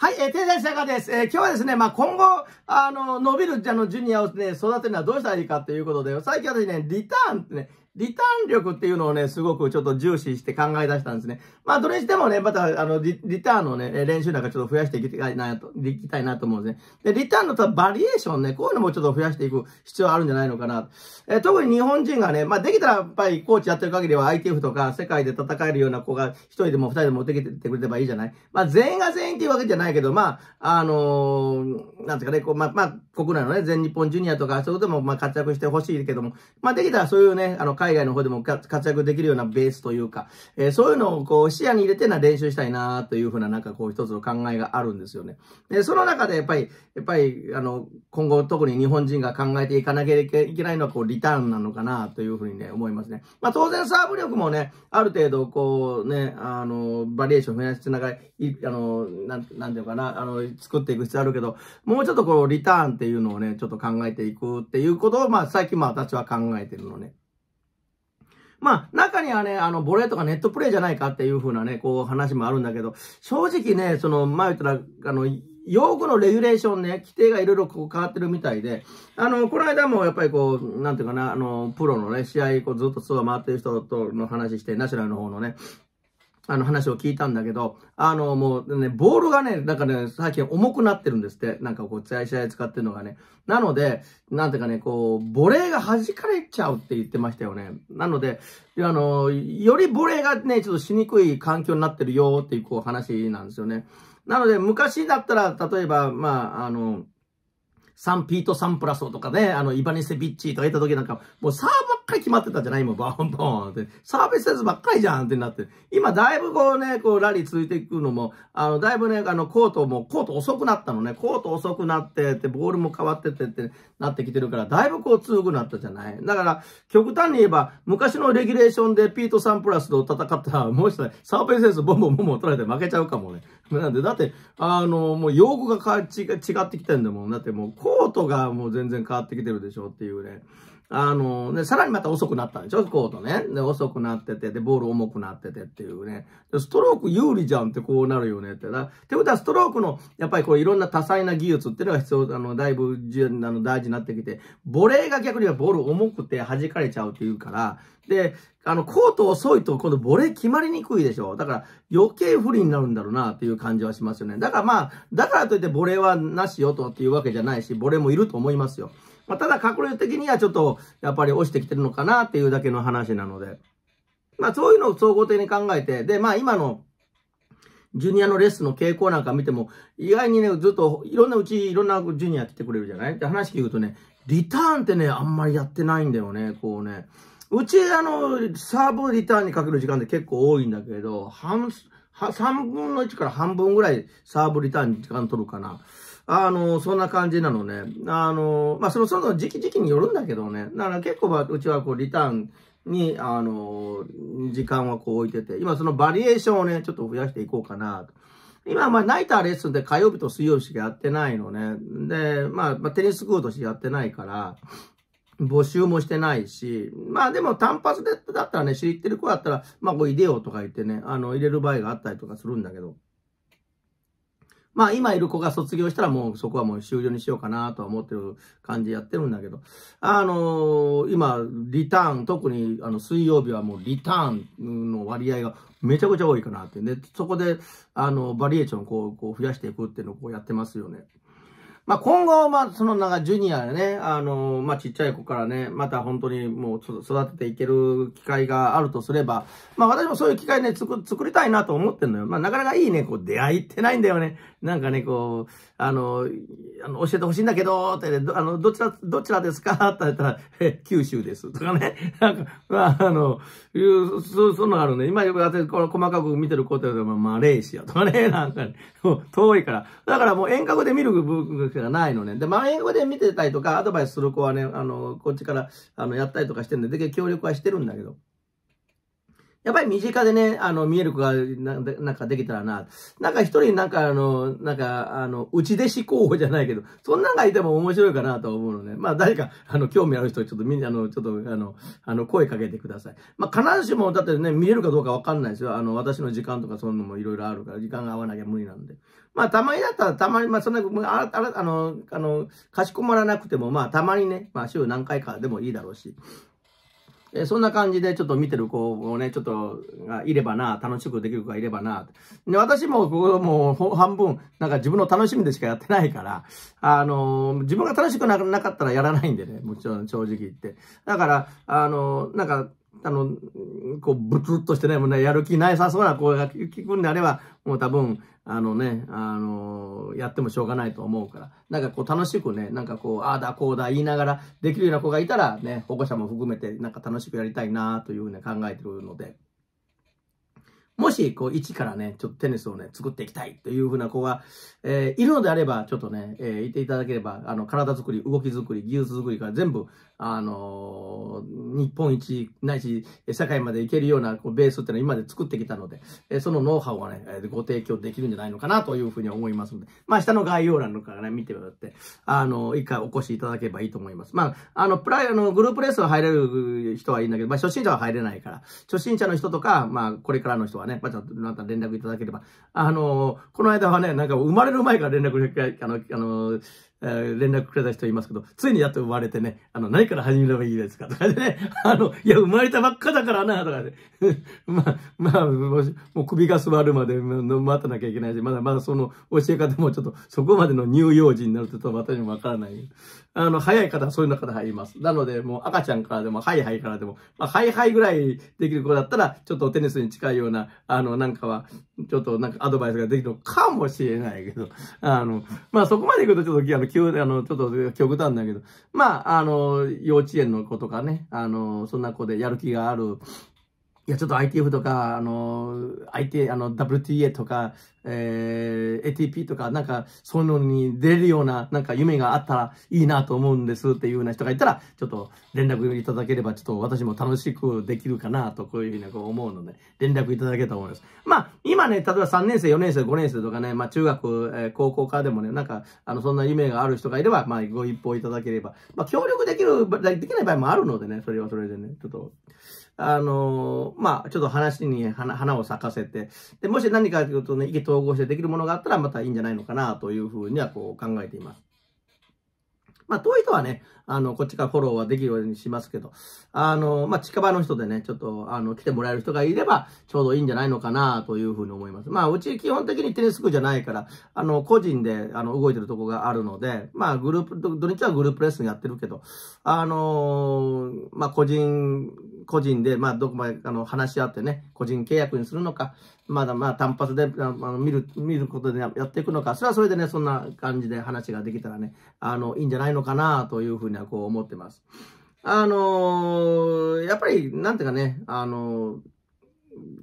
はい、えー、天才坂です。えー、今日はですね、まあ、今後、あの、伸びる、あの、ジュニアをね、育てるのはどうしたらいいかということで、最近私ね、リターンってね、リターン力っていうのをね、すごくちょっと重視して考え出したんですね。まあ、どれにしてもね、また、あのリ、リターンのね、練習なんかちょっと増やしていきたいなと、いきたいなと思うんですね。で、リターンのバリエーションね、こういうのもちょっと増やしていく必要あるんじゃないのかな。えー、特に日本人がね、まあ、できたらやっぱりコーチやってる限りは ITF とか世界で戦えるような子が一人でも二人でもできてくれればいいじゃないまあ、全員が全員っていうわけじゃないけど、まあ、あのー、なんていうかね、こう、まあ、まあ、国内のね、全日本ジュニアとか、そういうこともまあ、活躍してほしいけども、まあ、できたらそういうね、あの、海外の方でも活躍できるようなベースというか、えー、そういうのをこう、視野に入れてな練習したいなというふうな、なんかこう、一つの考えがあるんですよね。で、その中でやっぱり、やっぱり、あの、今後特に日本人が考えていかなきゃいけないのは、こう、リターンなのかなというふうにね、思いますね。まあ、当然サーブ力もね、ある程度、こう、ね、あの、バリエーション増やしながら、いあの、なん、なんていうかな、あの、作っていく必要あるけど、もうちょっとこう、リターンっていういうのをね、ちょっと考えていくっていうことを、まあ、最近まあ、私は考えてるのね。まあ、中にはね、あの、ボレーとかネットプレイじゃないかっていう風なね、こう話もあるんだけど、正直ね、その、前言ったら、あの、用語のレギュレーションね、規定がいろいろこう変わってるみたいで、あの、この間もやっぱりこう、なんていうかな、あの、プロのね、試合、こうずっとツアー回ってる人との話して、ナショナルの方のね、あの話を聞いたんだけど、あのもうね、ボールがね、なんかね、最近重くなってるんですって。なんかこう、ツヤイチャイ使ってるのがね。なので、なんていうかね、こう、ボレーが弾かれちゃうって言ってましたよね。なので、あの、よりボレーがね、ちょっとしにくい環境になってるよっていうこう話なんですよね。なので、昔だったら、例えば、まあ、あの、サンピート・サンプラソとかね、あの、イバニセビッチとか言った時なんか、もうサーブかり決まってたじゃない今、バンバンって。サービスセンばっかりじゃんってなって。今、だいぶこうね、こう、ラリー続いていくのも、あの、だいぶね、あの、コートも、コート遅くなったのね。コート遅くなって、って、ボールも変わってって、ってなってきてるから、だいぶこう、強くなったじゃない。だから、極端に言えば、昔のレギュレーションでピートさんプラスと戦ったら、もう一人、サービスセンスボンボンボンボン取られて負けちゃうかもね。なんで、だって、あの、もう用語が違ってきてんだもん。だってもう、コートがもう全然変わってきてるでしょっていうね。あの、ね、さらにまた遅くなったんでしょコートね。で、遅くなってて、で、ボール重くなっててっていうね。ストローク有利じゃんってこうなるよねって。だってことは、ストロークの、やっぱりこういろんな多彩な技術っていうのが必要、あの、だいぶ、あの、大事になってきて、ボレーが逆にはボール重くて弾かれちゃうっていうから、で、あの、コート遅いと今度ボレー決まりにくいでしょだから余計不利になるんだろうなっていう感じはしますよね。だからまあ、だからといってボレーはなしよとっていうわけじゃないし、ボレーもいると思いますよ。まあ、ただ確率的にはちょっと、やっぱり落ちてきてるのかなっていうだけの話なので。まあ、そういうのを総合的に考えて、で、まあ、今の、ジュニアのレッスンの傾向なんか見ても、意外にね、ずっと、いろんなうち、いろんなジュニア来てくれるじゃないって話聞くとね、リターンってね、あんまりやってないんだよね、こうね。うち、あの、サーブリターンにかける時間って結構多いんだけど、半、3分の1から半分ぐらいサーブリターンに時間取るかな。あの、そんな感じなのね。あの、まあ、その、その時期時期によるんだけどね。だから結構、うちはこう、リターンに、あの、時間はこう置いてて、今そのバリエーションをね、ちょっと増やしていこうかなと。今、まあ、ナイターレッスンで火曜日と水曜日しかやってないのね。で、まあ、まあ、テニスクールとしてやってないから、募集もしてないし、まあでも単発でだったらね、知ってる子だったら、まあこう入れようとか言ってね、あの、入れる場合があったりとかするんだけど。まあ今いる子が卒業したらもうそこはもう終了にしようかなとは思ってる感じやってるんだけど、あのー、今、リターン、特にあの水曜日はもうリターンの割合がめちゃくちゃ多いかなって。で、そこで、あの、バリエーションをこう、こう増やしていくっていうのをこうやってますよね。まあ、今後、まあ、その、なんか、ジュニアね、あのー、まあ、ちっちゃい子からね、また本当にもう、育てていける機会があるとすれば、まあ、私もそういう機会ね、作、作りたいなと思ってんのよ。まあ、なかなかいいね、こう、出会いってないんだよね。なんかね、こう、あの、あの教えてほしいんだけど、って、ね、あの、どちら、どちらですかって言ったら、え、九州です。とかね。なんか、まあ、あの、いう、そう、そんなのあるね。今、私、この細かく見てるうとで、まあ、マレーシアとかね、なんか、ね、遠いから。だからもう遠隔で見る、いうのがないのね。で、まあ、英語で見てたりとか、アドバイスする子はね、あの、こっちから、あの、やったりとかしてるんで、で、協力はしてるんだけど。やっぱり身近でね、あの、見える子がな、なんかできたらな。なんか一人なんかあの、なんか、あの、内弟子候補じゃないけど、そんなんがいても面白いかなと思うのね、まあ誰か、あの、興味ある人、ちょっとみんな、あの、ちょっと、あの、あの、声かけてください。まあ必ずしも、だってね、見れるかどうかわかんないですよ。あの、私の時間とかそういうのもいろいろあるから、時間が合わなきゃ無理なんで。まあたまにだったら、たまに、まあそんな、ああの、あの、かしこまらなくても、まあたまにね、まあ週何回かでもいいだろうし。えそんな感じで、ちょっと見てる子をね、ちょっと、がいればな、楽しくできる子がいればな。で、私も、ここもう、半分、なんか自分の楽しみでしかやってないから、あのー、自分が楽しくなかったらやらないんでね、もちろん、正直言って。だから、あのー、なんか、あの、こう、ぶつとしてね、もうね、やる気ないさそうな声が聞くんであれば、もう多分、あのね、あのー、やってもしょうがないと思うから、なんかこう楽しくね、なんかこう、ああだこうだ言いながらできるような子がいたら、ね、保護者も含めて、なんか楽しくやりたいなというふうに考えてるので、もし、こう、一からね、ちょっとテニスをね、作っていきたいというふうな子が、えー、いるのであれば、ちょっとね、えー、いていただければ、あの、体作り、動き作り、技術作りから全部、あのー日本一ないし、世界までいけるようなベースっていうのは今まで作ってきたので、えそのノウハウはね、ご提供できるんじゃないのかなというふうに思いますので、まあ、下の概要欄のからね、見てもらって、あの、一回お越しいただければいいと思います。まあ、あの、プライ、あの、グループレースは入れる人はいいんだけど、まあ、初心者は入れないから、初心者の人とか、まあ、これからの人はね、まあ、ちょっと、また連絡いただければ、あの、この間はね、なんか生まれる前から連絡、あの、あの、えー、連絡くれた人いますけど、ついにやっと生まれてね、あの、何から始めればいいですかとかでね、あの、いや、生まれたばっかだからな、とかで、まあ、まあ、もう首が座るまで待たなきゃいけないし、まだまだその教え方もちょっと、そこまでの乳幼児になると私もわからない。あの、早い方はそういう方がいます。なので、もう赤ちゃんからでも、ハイハイからでも、まあ、ハイハイぐらいできる子だったら、ちょっとテニスに近いような、あの、なんかは、ちょっとなんかアドバイスができるのかもしれないけど、あの、まあそこまでいくとちょっと、急あの、ちょっと極端だけど、まあ、あの、幼稚園の子とかね、あの、そんな子でやる気がある、いや、ちょっと ITF とか、あの、IT、あの、WTA とか、えー、ATP とか、なんか、そういうのに出れるような、なんか夢があったらいいなと思うんですっていうような人がいたら、ちょっと連絡いただければ、ちょっと私も楽しくできるかなと、こういうふうにこう思うので、連絡いただけたと思います。まあ、今ね、例えば3年生、4年生、5年生とかね、まあ、中学、えー、高校からでもね、なんか、あの、そんな夢がある人がいれば、まあ、ご一報いただければ、まあ、協力できる、できない場合もあるのでね、それはそれでね、ちょっと、あのー、まあ、ちょっと話に花を咲かせて、で、もし何かというとね、意気統合してできるものがあったらまたいいんじゃないのかなというふうにはこう考えています。まあ、遠い人はね、あの、こっちからフォローはできるようにしますけど、あの、まあ、近場の人でね、ちょっと、あの、来てもらえる人がいれば、ちょうどいいんじゃないのかな、というふうに思います。まあ、うち基本的にテニス部じゃないから、あの、個人で、あの、動いてるとこがあるので、まあ、グループ、土日はグループレッスンやってるけど、あのまあ、個人個人で、まあ、どこまであの話し合ってね、個人契約にするのか、まだまあ単発であの見る、見ることでやっていくのか、それはそれでね、そんな感じで話ができたらね、あの、いいんじゃないのかなというふうにはこう思ってます。あのー、やっぱり、なんていうかね、あのー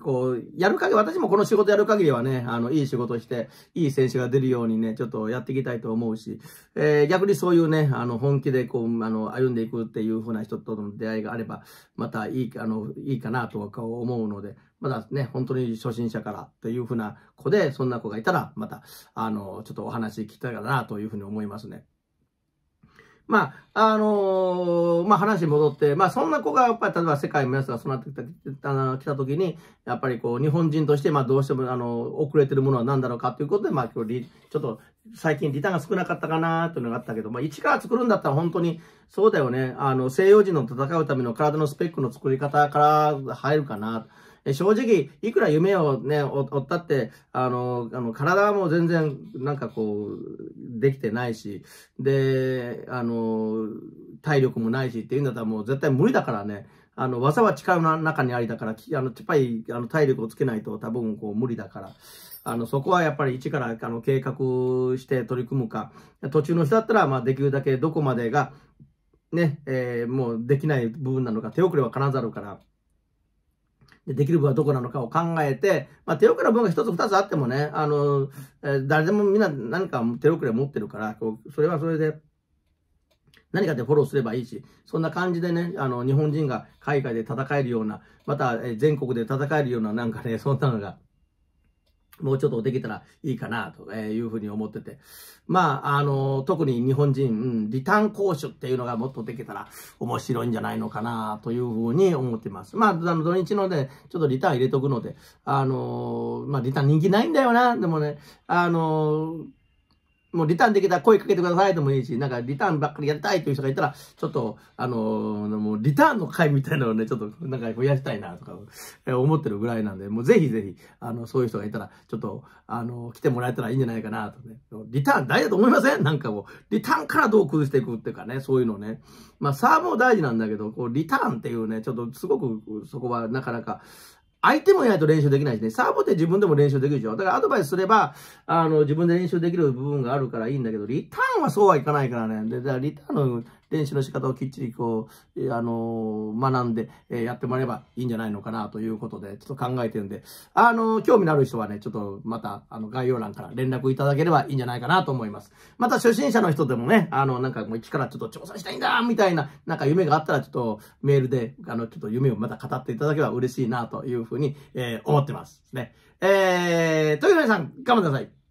こう、やる限り、私もこの仕事やる限りはね、あの、いい仕事して、いい選手が出るようにね、ちょっとやっていきたいと思うし、えー、逆にそういうね、あの、本気でこう、あの、歩んでいくっていうふうな人との出会いがあれば、またいい、あの、いいかなとは思うので、まだね、本当に初心者からというふうな子で、そんな子がいたら、また、あの、ちょっとお話聞きたいかなというふうに思いますね。まあ、あのー、まあ話に戻って、まあそんな子がやっぱり例えば世界の皆さんがそうなってきた、来た時に、やっぱりこう日本人として、まあどうしても、あの、遅れてるものは何だろうかということで、まあ今日、ちょっと最近リターンが少なかったかなというのがあったけど、まあ一から作るんだったら本当に、そうだよね、あの、西洋人の戦うための体のスペックの作り方から入るかな。正直、いくら夢をね、追ったって、あの、あの体も全然、なんかこう、できてないし、で、あの、体力もないしっていうんだったらもう絶対無理だからね、あの、技は力の中にありだから、あの、やっぱり、あの、体力をつけないと多分こう無理だから、あの、そこはやっぱり一から、あの、計画して取り組むか、途中の人だったら、まあ、できるだけどこまでが、ね、えー、もうできない部分なのか、手遅れは必ずあるから、でできる部はどこなのかを考えて、まあ、手遅れの分が一つ二つあってもね、あの、えー、誰でもみんな何か手遅れ持ってるから、こうそれはそれで、何かでフォローすればいいし、そんな感じでね、あの、日本人が海外で戦えるような、また全国で戦えるような、なんかね、そんなのが、もうちょっとできたらいいかな、というふうに思ってて。まあ、あの、特に日本人、うん、リターン講習っていうのがもっとできたら面白いんじゃないのかな、というふうに思ってます。まあ、あの、土日ので、ちょっとリターン入れとくので、あの、まあ、リターン人気ないんだよな、でもね、あの、もうリターンできたら声かけてくださいでもいいし、なんかリターンばっかりやりたいという人がいたら、ちょっと、あのー、もうリターンの会みたいなのをね、ちょっとなんか増やしたいなとか、え思ってるぐらいなんで、もうぜひぜひ、あの、そういう人がいたら、ちょっと、あのー、来てもらえたらいいんじゃないかなとね。リターン大事だと思いませんなんかもう、リターンからどう崩していくっていうかね、そういうのね。まあ、サーブも大事なんだけど、こう、リターンっていうね、ちょっとすごくそこはなかなか、相手もいないと練習できないしね。サーブって自分でも練習できるでしょ。だからアドバイスすれば、あの、自分で練習できる部分があるからいいんだけど、リターンはそうはいかないからね。で、だからリターンの練習の仕方をきっちりこう、あの学んで、えやってもらえばいいんじゃないのかなということで、ちょっと考えてるんで、あの興味のある人はね、ちょっとまた、あの、概要欄から連絡いただければいいんじゃないかなと思います。また初心者の人でもね、あの、なんかもう一からちょっと調査したいんだみたいな、なんか夢があったら、ちょっとメールで、あの、ちょっと夢をまた語っていただければ嬉しいなというふうに、えー、思ってます。ね。えー、というわけで皆さん、頑張ってください。